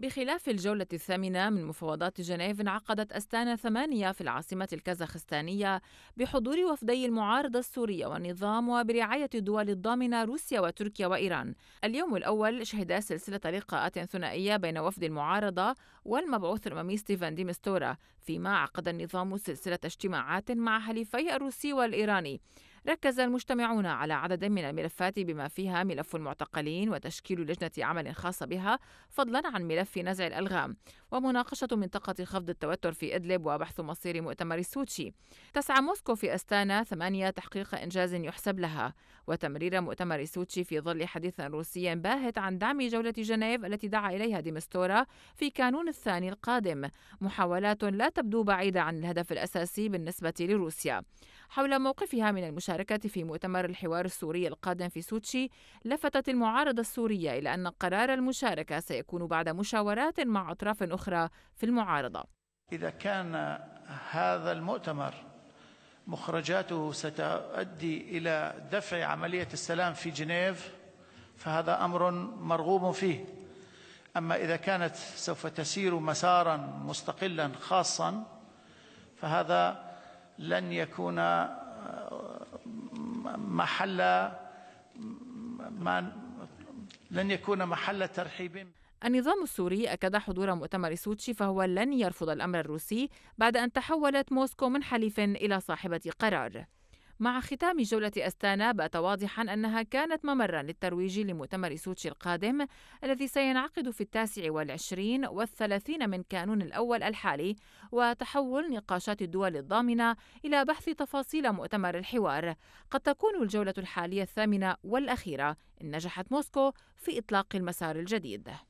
بخلاف الجولة الثامنة من مفاوضات جنيف انعقدت أستانا ثمانية في العاصمة الكازاخستانية بحضور وفدي المعارضة السورية والنظام وبرعاية الدول الضامنة روسيا وتركيا وإيران اليوم الأول شهد سلسلة لقاءات ثنائية بين وفد المعارضة والمبعوث الأممي ستيفان ديمستورا فيما عقد النظام سلسلة اجتماعات مع حليفي الروسي والإيراني ركز المجتمعون على عدد من الملفات بما فيها ملف المعتقلين وتشكيل لجنة عمل خاصة بها فضلا عن ملف نزع الألغام ومناقشة منطقة خفض التوتر في إدلب وبحث مصير مؤتمر السوتشي تسعى موسكو في أستانا ثمانية تحقيق إنجاز يحسب لها وتمرير مؤتمر السوتشي في ظل حديث روسي باهت عن دعم جولة جنيف التي دعا إليها ديمستورا في كانون الثاني القادم محاولات لا تبدو بعيدة عن الهدف الأساسي بالنسبة لروسيا حول موقفها من المشاركة المشاركة في مؤتمر الحوار السوري القادم في سوتشي لفتت المعارضة السورية إلى أن قرار المشاركة سيكون بعد مشاورات مع أطراف أخرى في المعارضة إذا كان هذا المؤتمر مخرجاته ستؤدي إلى دفع عملية السلام في جنيف فهذا أمر مرغوب فيه أما إذا كانت سوف تسير مسارا مستقلا خاصا فهذا لن يكون محل ما لن يكون محل ترحيب النظام السوري أكد حضور مؤتمر سوتشي فهو لن يرفض الأمر الروسي بعد أن تحولت موسكو من حليف إلى صاحبة قرار مع ختام جولة أستانا بات واضحا أنها كانت ممرا للترويج لمؤتمر سوتشي القادم الذي سينعقد في التاسع والعشرين والثلاثين من كانون الأول الحالي وتحول نقاشات الدول الضامنة إلى بحث تفاصيل مؤتمر الحوار قد تكون الجولة الحالية الثامنة والأخيرة إن نجحت موسكو في إطلاق المسار الجديد